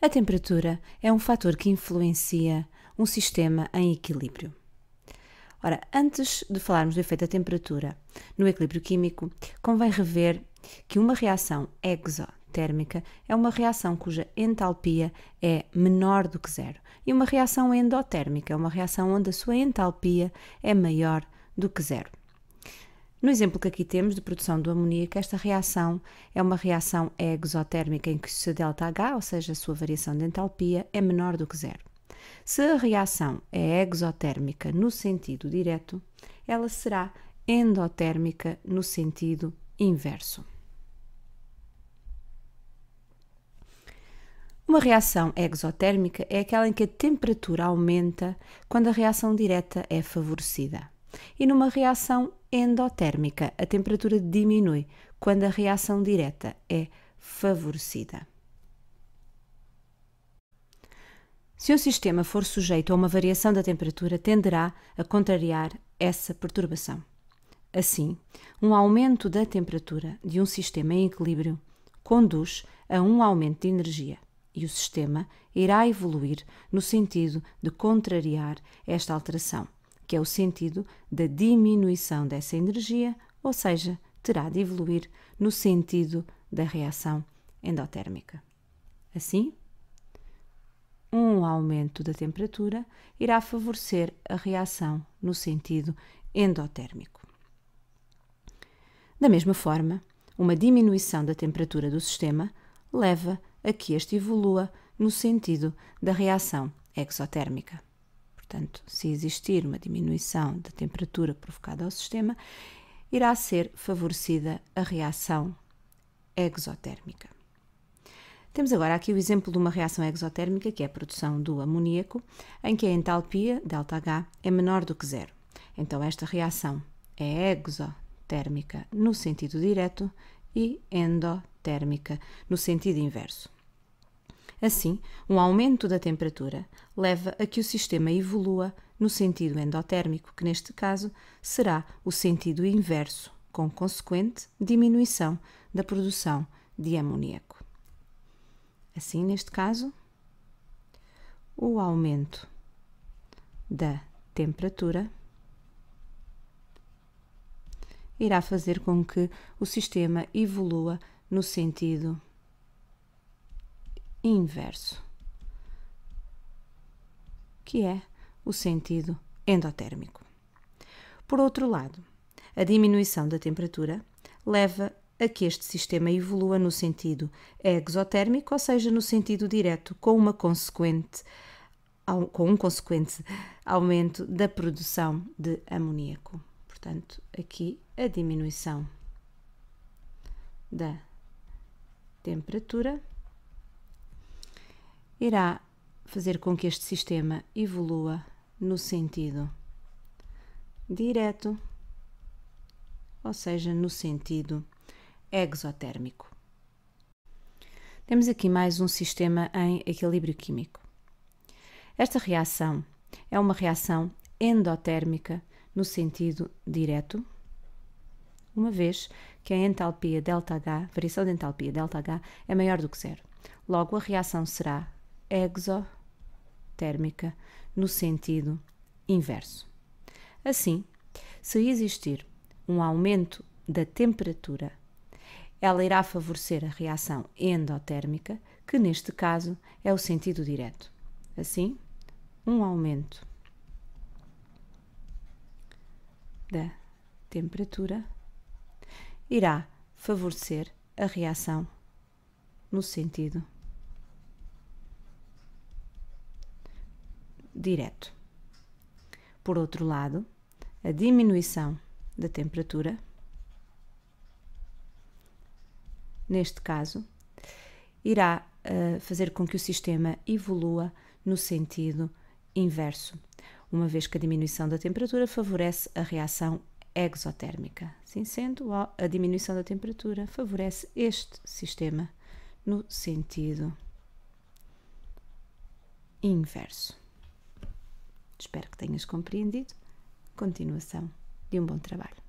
A temperatura é um fator que influencia um sistema em equilíbrio. Ora, antes de falarmos do efeito da temperatura no equilíbrio químico, convém rever que uma reação exotérmica é uma reação cuja entalpia é menor do que zero e uma reação endotérmica é uma reação onde a sua entalpia é maior do que zero. No exemplo que aqui temos de produção do amoníaco, esta reação é uma reação exotérmica em que o seu ΔH, ou seja, a sua variação de entalpia, é menor do que zero. Se a reação é exotérmica no sentido direto, ela será endotérmica no sentido inverso. Uma reação exotérmica é aquela em que a temperatura aumenta quando a reação direta é favorecida e numa reação endotérmica, a temperatura diminui quando a reação direta é favorecida. Se um sistema for sujeito a uma variação da temperatura, tenderá a contrariar essa perturbação. Assim, um aumento da temperatura de um sistema em equilíbrio conduz a um aumento de energia e o sistema irá evoluir no sentido de contrariar esta alteração que é o sentido da diminuição dessa energia, ou seja, terá de evoluir no sentido da reação endotérmica. Assim, um aumento da temperatura irá favorecer a reação no sentido endotérmico. Da mesma forma, uma diminuição da temperatura do sistema leva a que este evolua no sentido da reação exotérmica. Portanto, se existir uma diminuição da temperatura provocada ao sistema, irá ser favorecida a reação exotérmica. Temos agora aqui o exemplo de uma reação exotérmica, que é a produção do amoníaco, em que a entalpia, ΔH, é menor do que zero. Então, esta reação é exotérmica no sentido direto e endotérmica no sentido inverso. Assim, um aumento da temperatura leva a que o sistema evolua no sentido endotérmico, que neste caso será o sentido inverso, com consequente diminuição da produção de amoníaco. Assim, neste caso, o aumento da temperatura irá fazer com que o sistema evolua no sentido inverso, que é o sentido endotérmico. Por outro lado, a diminuição da temperatura leva a que este sistema evolua no sentido exotérmico, ou seja, no sentido direto, com, uma consequente, com um consequente aumento da produção de amoníaco. Portanto, aqui a diminuição da temperatura irá fazer com que este sistema evolua no sentido direto, ou seja, no sentido exotérmico. Temos aqui mais um sistema em equilíbrio químico. Esta reação é uma reação endotérmica no sentido direto, uma vez que a entalpia ΔH, variação de entalpia ΔH, é maior do que zero. Logo, a reação será exotérmica no sentido inverso. Assim, se existir um aumento da temperatura, ela irá favorecer a reação endotérmica, que neste caso é o sentido direto. Assim, um aumento da temperatura irá favorecer a reação no sentido direto. Por outro lado, a diminuição da temperatura, neste caso, irá uh, fazer com que o sistema evolua no sentido inverso, uma vez que a diminuição da temperatura favorece a reação exotérmica. Assim sendo, a diminuição da temperatura favorece este sistema no sentido inverso. Espero que tenhas compreendido. Continuação de um bom trabalho.